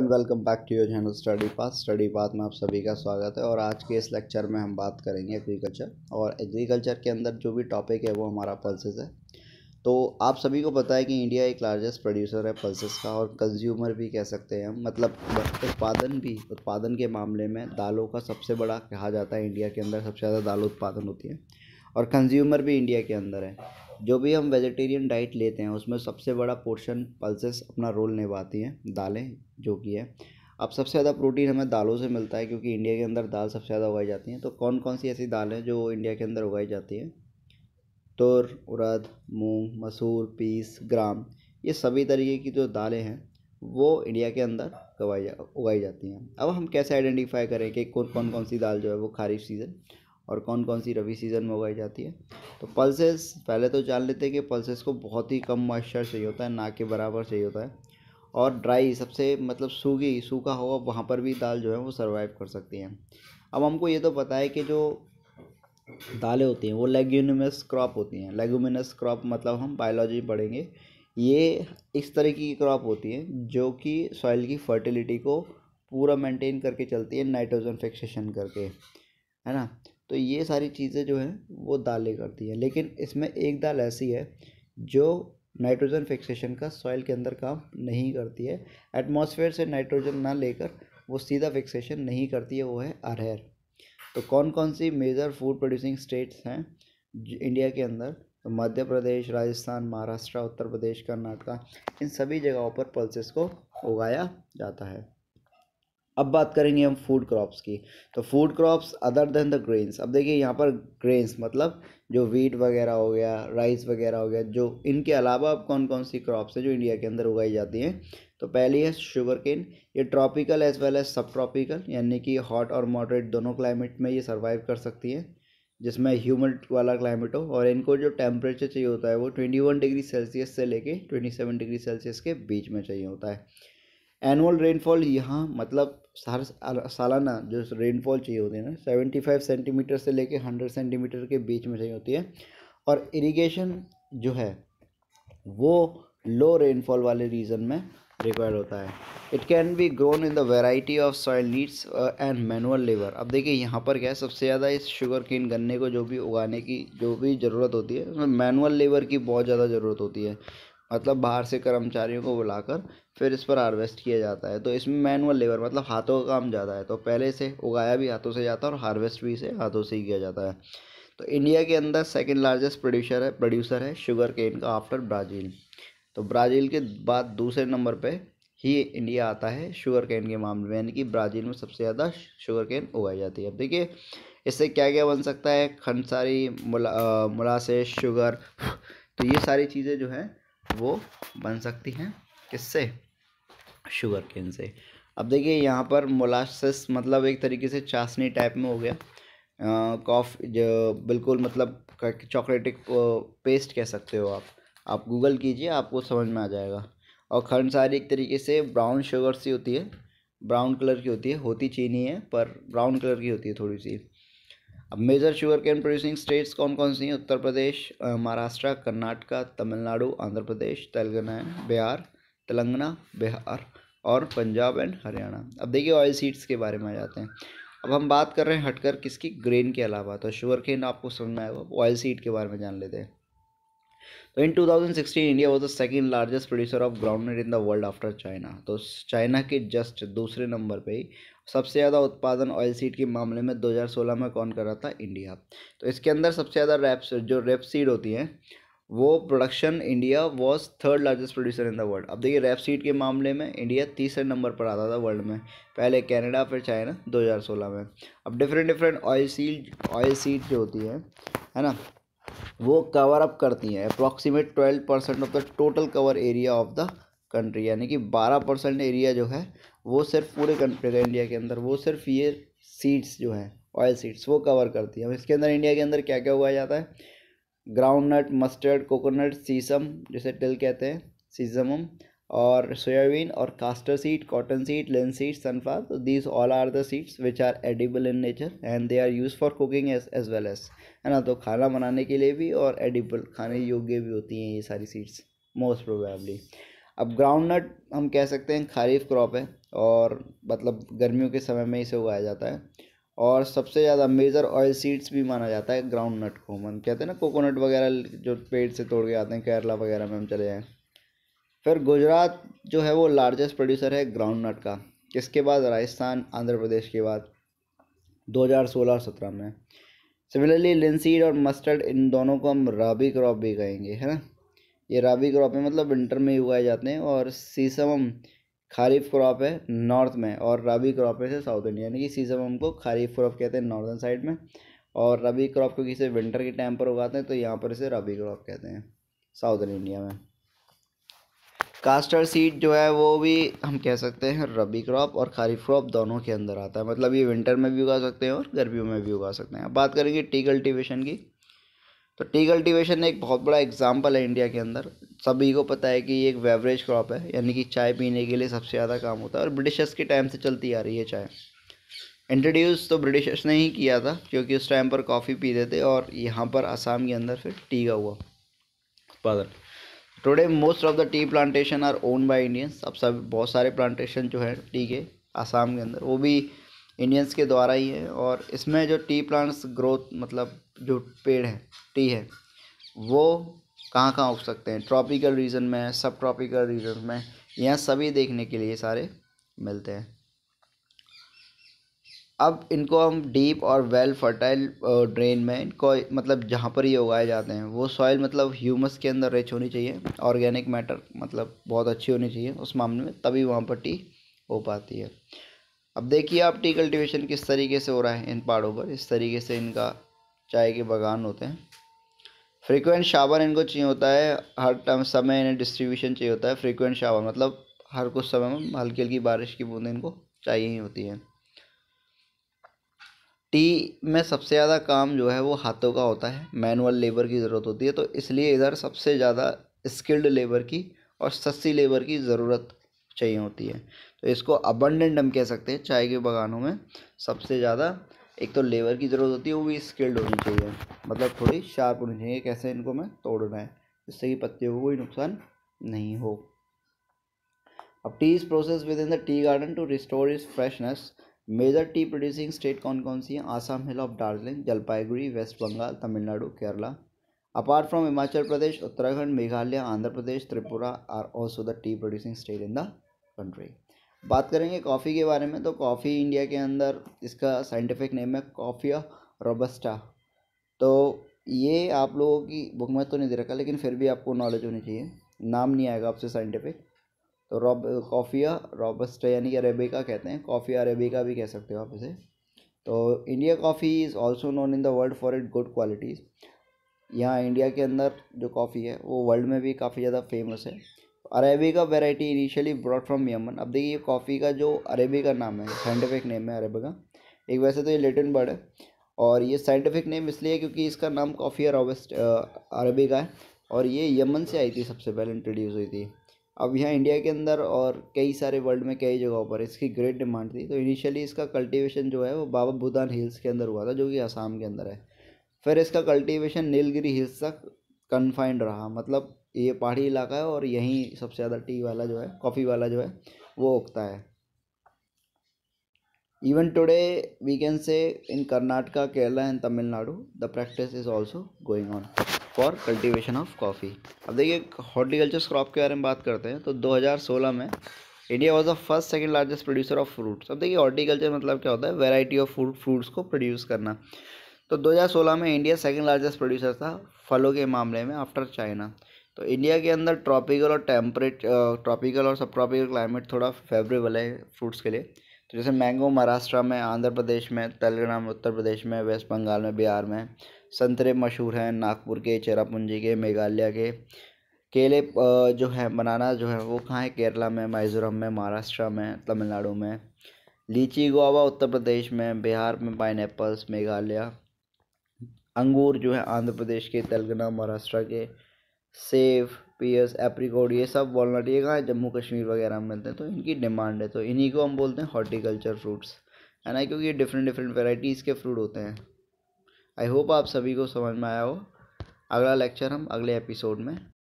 and welcome back to your channel study path study path में आप सभी का स्वागत है और आज के इस लेक्चर में हम बात करेंगे एग्रीकल्चर और एग्रीकल्चर के अंदर जो भी टॉपिक है वो हमारा पल्सेस है तो आप सभी को पता है कि इंडिया एक लार्जेस्ट प्रोड्यूसर है पल्सेस का और कंज्यूमर भी कह सकते हैं हम मतलब उत्पादन भी उत्पादन के मामले में दालों का सबसे बड़ा कहा जाता है इंडिया के अंदर सबसे ज़्यादा दाल उत्पादन होती है और कंज्यूमर भी इंडिया के अंदर है जो भी हम वेजिटेरियन डाइट लेते हैं उसमें सबसे बड़ा पोर्शन पल्सेस अपना रोल निभाती हैं दालें जो कि है अब सबसे ज़्यादा प्रोटीन हमें दालों से मिलता है क्योंकि इंडिया के अंदर दाल सबसे ज़्यादा उगाई जाती हैं तो कौन कौन सी ऐसी दालें जो इंडिया के अंदर उगाई जाती हैं तुर उड़द मूंग मसूर पीस ग्राम ये सभी तरीके की जो दालें हैं वो इंडिया के अंदर उगाई जाती हैं अब हम कैसे आइडेंटिफाई करें कि कौन कौन कौन सी दाल जो है वो खारिफ सीज़न और कौन कौन सी रबी सीज़न में उगाई जाती है तो पल्सेस पहले तो जान लेते हैं कि पल्सेस को बहुत ही कम मॉइस्चर चाहिए होता है ना के बराबर चाहिए होता है और ड्राई सबसे मतलब सूखी सूखा होगा वहाँ पर भी दाल जो है वो सर्वाइव कर सकती हैं अब हमको ये तो पता है कि जो दालें होती हैं वो लेग्यूनिमस क्रॉप होती हैं लेग्यूमिनस क्रॉप मतलब हम बायोलॉजी पढ़ेंगे ये इस तरह की क्रॉप होती है जो कि सॉइल की फर्टिलिटी को पूरा मेंटेन करके चलती है नाइट्रोजन फिक्सेशन करके है ना तो ये सारी चीज़ें जो हैं वो दालें करती हैं लेकिन इसमें एक दाल ऐसी है जो नाइट्रोजन फिक्सेशन का सॉइल के अंदर काम नहीं करती है एटमॉस्फेयर से नाइट्रोजन ना लेकर वो सीधा फिक्सेशन नहीं करती है वो है अरहर तो कौन कौन सी मेजर फूड प्रोड्यूसिंग स्टेट्स हैं इंडिया के अंदर तो मध्य प्रदेश राजस्थान महाराष्ट्र उत्तर प्रदेश कर्नाटका इन सभी जगहों पर पल्सेस को उगाया जाता है अब बात करेंगे हम फूड क्रॉप्स की तो food crops other than the grains अब देखिए यहाँ पर ग्रेन्स मतलब जो वीट वगैरह हो गया राइस वगैरह हो गया जो इनके अलावा अब कौन कौन सी क्रॉप्स है जो इंडिया के अंदर उगाई जाती हैं तो पहली है शुगर केन ये tropical as well as subtropical यानी कि हॉट और मॉडरेट दोनों क्लाइमेट में ये सर्वाइव कर सकती है जिसमें ह्यूमिड वाला क्लाइमेट हो और इनको जो टेम्परेचर चाहिए होता है वो ट्वेंटी वन डिग्री सेल्सियस से लेके ट्वेंटी सेवन डिग्री सेल्सियस के बीच में चाहिए होता है एनुअल रेनफॉल यहाँ मतलब हर सालाना जो रेनफॉल चाहिए होती है ना सेवेंटी फाइव सेंटीमीटर से लेके हंड्रेड सेंटीमीटर के बीच में चाहिए होती है और इरिगेशन जो है वो लो रेनफॉल वाले रीजन में रिक्वायर्ड होता है it can be grown in the variety of soil needs and manual labour अब देखिए यहाँ पर क्या है सबसे ज़्यादा इस शुगर केन गन्ने को जो भी उगाने की जो भी ज़रूरत होती है उसमें मैनुअल लेबर की बहुत ज़्यादा ज़रूरत होती है मतलब बाहर से कर्मचारियों को बुलाकर फिर इस पर हार्वेस्ट किया जाता है तो इसमें मैनुअल लेबर मतलब हाथों का काम ज़्यादा है तो पहले से उगाया भी हाथों से जाता है और हार्वेस्ट भी इसे हाथों से ही किया जाता है तो इंडिया के अंदर सेकेंड लार्जेस्ट प्रोड्यूसर है प्रोड्यूसर है शुगर केन का आफ्टर ब्राज़ील तो ब्राज़ील के बाद दूसरे नंबर पर ही इंडिया आता है शुगर केन के मामले में यानी कि ब्राज़ील में सबसे ज़्यादा शुगर केन उगाई जाती है अब देखिए इससे क्या क्या बन सकता है खंडसारी मुला मुलासे शुगर तो ये सारी चीज़ें जो हैं वो बन सकती हैं किससे शुगर केन से अब देखिए यहाँ पर मोलासस मतलब एक तरीके से चाशनी टाइप में हो गया कॉफ जो बिल्कुल मतलब चॉकलेटिक पेस्ट कह सकते हो आप आप गूगल कीजिए आपको समझ में आ जाएगा और खंडसारी एक तरीके से ब्राउन शुगर सी होती है ब्राउन कलर की होती है होती चीनी है पर ब्राउन कलर की होती है थोड़ी सी अब major sugar cane producing states कौन कौन सी हैं उत्तर प्रदेश महाराष्ट्र कर्नाटका तमिलनाडु आंध्र प्रदेश तेलंगाना बिहार तेलंगाना बिहार और पंजाब एंड हरियाणा अब देखिए ऑयल सीड्स के बारे में आ जाते हैं अब हम बात कर रहे हैं हटकर किसकी ग्रेन के अलावा तो शुगर केन आपको समझ में आएगा ऑयल सीड के बारे में जान लेते हैं तो in 2016 India was the second largest producer of groundnut in the world after China तो चाइना के जस्ट दूसरे नंबर पे ही सबसे ज़्यादा उत्पादन ऑयल सीड के मामले में 2016 में कौन कर रहा था इंडिया तो इसके अंदर सबसे ज़्यादा रेप्स जो रेप सीड होती हैं वो production India was third largest producer in the world अब देखिए रेप सीड के मामले में इंडिया तीसरे नंबर पर आता था वर्ल्ड में पहले कैनेडा फिर चाइना 2016 में अब different different oil seal oil seed जो होती है है ना वो कवर अप करती हैं approximate twelve percent of the total cover area of the country यानी कि बारह परसेंट एरिया जो है वो सिर्फ पूरे कंट्री का इंडिया के अंदर वो सिर्फ ये सीड्स जो हैं ऑयल सीड्स वो कवर करती हैं अब इसके अंदर इंडिया के अंदर क्या क्या उगाया जाता है groundnut mustard coconut sesame जिसे तिल कहते हैं सीजम और सोयाबीन और castor seed cotton seed linseed sunflower these all are the seeds which are edible in nature and they are use for cooking as as well as है ना तो खाना बनाने के लिए भी और एडिबल खाने योग्य भी होती हैं ये सारी सीड्स मोस्ट प्रोबेबली अब ग्राउंड नट हम कह सकते हैं खरीफ क्रॉप है और मतलब गर्मियों के समय में इसे उगाया जाता है और सबसे ज़्यादा मेजर ऑयल सीड्स भी माना जाता है ग्राउंड नट को हम कहते हैं ना कोकोनट वगैरह जो पेड़ से तोड़ के आते हैं केरला वगैरह में हम चले जाएँ फिर गुजरात जो है वो लार्जेस्ट प्रोड्यूसर है ग्राउंड नट का इसके बाद राजस्थान आंध्र प्रदेश के बाद 2016 और 17 में सिमिलरली लिनसीड और मस्टर्ड इन दोनों को हम राबी क्रॉप भी कहेंगे है ना ये राबी क्रॉप में मतलब विंटर में ही उगाए जाते हैं और सीसम खारीफ क्रॉप है नॉर्थ में और रबी क्रॉप है साउथ इंडिया यानी कि सीजन हमको खारीफ क्रॉप कहते हैं नॉर्दर्न साइड में और रबी क्रॉप क्योंकि इसे विंटर के टाइम पर उगाते हैं तो यहाँ पर इसे रबी क्रॉप कहते हैं साउदर्न इंडिया में कास्टर सीड जो है वो भी हम कह सकते हैं रबी क्रॉप और खारीफ क्रॉप दोनों के अंदर आता है मतलब ये विंटर में भी उगा सकते हैं और गर्मियों में भी उगा सकते हैं अब बात करेंगे टी कल्टिवेशन की तो टी कल्टिवेशन एक बहुत बड़ा एग्जाम्पल है इंडिया के अंदर सभी को पता है कि ये एक वेवरेज क्रॉप है यानी कि चाय पीने के लिए सबसे ज़्यादा काम होता है और ब्रिटिशर्स के टाइम से चलती आ रही है चाय इंट्रोड्यूस तो ब्रिटिशर्स ने ही किया था क्योंकि उस टाइम पर कॉफ़ी पीते थे और यहाँ पर आसाम के अंदर फिर टी का हुआ उत्पादन today most of the tea plantation are owned by Indians अब सब बहुत सारे प्लांटेशन जो है टी के आसाम के अंदर वो भी इंडियंस के द्वारा ही है और इसमें जो टी प्लांट्स ग्रोथ मतलब जो पेड़ हैं टी है वो कहाँ कहाँ उग सकते हैं ट्रॉपिकल रीजन में सब ट्रॉपिकल रीजन में यहाँ सभी देखने के लिए सारे मिलते हैं अब इनको हम डीप और वेल फर्टाइल ड्रेन में इनको मतलब जहाँ पर ये उगाए जाते हैं वो सॉइल मतलब ह्यूमस के अंदर रिच होनी चाहिए ऑर्गेनिक मैटर मतलब बहुत अच्छी होनी चाहिए उस मामले में तभी वहाँ पर टी हो पाती है अब देखिए आप टी कल्टिवेशन किस तरीके से हो रहा है इन पहाड़ों पर इस तरीके से इनका चाय के बागान होते हैं फ्रीक्वेंट शावर इनको चाहिए होता है हर टाइम समय इन्हें डिस्ट्रीब्यूशन चाहिए होता है फ्रीक्वेंट शावर मतलब हर कुछ समय में हल्की हल्की बारिश की बूंदें इनको चाहिए ही होती है टी में सबसे ज़्यादा काम जो है वो हाथों का होता है मैनुअल लेबर की ज़रूरत होती है तो इसलिए इधर सबसे ज़्यादा स्किल्ड लेबर की और सस्ती लेबर की ज़रूरत चाहिए होती है तो इसको अबंडेंट हम कह सकते हैं चाय के बागानों में सबसे ज़्यादा एक तो लेबर की ज़रूरत होती है वो भी स्किल्ड होनी चाहिए मतलब थोड़ी शार्प होनी चाहिए कैसे इनको मैं तोड़ना है जिससे कि पत्तियों को कोई नुकसान नहीं हो अब tea is process within the tea garden to restore is freshness major tea producing state कौन कौन सी हैं Assam hill of Darjeeling Jalpaiguri west Bengal Tamil Nadu Kerala apart from Himachal Pradesh Uttarakhand Meghalaya Andhra Pradesh Tripura are also the tea producing state in the country बात करेंगे कॉफ़ी के बारे में तो कॉफ़ी इंडिया के अंदर इसका साइंटिफिक नेम है कॉफ़िया रोबस्टा तो ये आप लोगों की बुक में तो नहीं दे रखा लेकिन फिर भी आपको नॉलेज होनी चाहिए नाम नहीं आएगा आपसे साइंटिफिक तो रॉब कॉफ़िया रॉबस्टा यानी कि अरेबिका कहते हैं कॉफ़िया अरेबिका भी कह सकते हो आप इसे तो India coffee is also known in the world for it good qualities यहाँ इंडिया के अंदर जो कॉफ़ी है वो वर्ल्ड में भी काफ़ी ज़्यादा फेमस है arabica variety initially brought from Yemen अब देखिए कॉफ़ी का जो अरेबिका नाम है साइंटिफिक नेम है अरेबिका एक वैसे तो ये लेटिन बर्ड है और ये साइंटिफिक नेम इसलिए क्योंकि इसका नाम कॉफ़ी अरोबेस्ट अरेबिका है और ये यमन से आई थी सबसे पहले इंट्रोड्यूस हुई थी अब यहाँ इंडिया के अंदर और कई सारे वर्ल्ड में कई जगहों पर इसकी ग्रेट डिमांड थी तो इनिशियली इसका कल्टीवेशन जो है वो बाबा भूदान हिल्स के अंदर हुआ था जो कि आसाम के अंदर है फिर इसका कल्टीवेशन नीलगिरी हिल्स तक कन्फाइंड रहा मतलब ये पहाड़ी इलाका है और यहीं सबसे ज़्यादा टी वाला जो है कॉफ़ी वाला जो है वो उगता है even today we can say in Karnataka Kerala and Tamil Nadu the practice is also going on for cultivation of coffee अब देखिए हॉर्टिकल्चर क्रॉप के बारे में बात करते हैं तो 2016 में India was the first second largest producer of fruits अब देखिए हॉर्टिकल्चर मतलब क्या होता है वेराइटी ऑफ फ्रूट फ्रूट्स को प्रोड्यूस करना तो 2016 में इंडिया सेकेंड लार्जेस्ट प्रोड्यूसर था फलों के मामले में आफ्टर चाइना तो इंडिया के अंदर ट्रॉपिकल और टेम्परेट ट्रॉपिकल और सब ट्रॉपिकल क्लाइमेट थोड़ा फेवरेबल है फ्रूट्स के लिए तो जैसे मैंगो महाराष्ट्र में आंध्र प्रदेश में तेलंगाना में उत्तर प्रदेश में वेस्ट बंगाल में बिहार में संतरे मशहूर हैं नागपुर के चेरापूंजी के मेघालय के केले जो है बनाना जो है वो कहाँ है केरला में मिजोरम में महाराष्ट्र में तमिलनाडु में लीची गोवा उत्तर प्रदेश में बिहार में पाइन मेघालय अंगूर जो है आंध्र प्रदेश के तेलंगाना महाराष्ट्र के सेब पियर्स एप्रीकोड ये सब वॉलट ये कहाँ जम्मू कश्मीर वगैरह में मिलते हैं तो इनकी डिमांड है तो इन्हीं को हम बोलते हैं हॉर्टिकल्चर फ्रूट्स है ना क्योंकि ये डिफरेंट डिफरेंट वेराइटीज़ के फ्रूट होते हैं आई होप आप सभी को समझ में आया हो अगला लेक्चर हम अगले एपिसोड में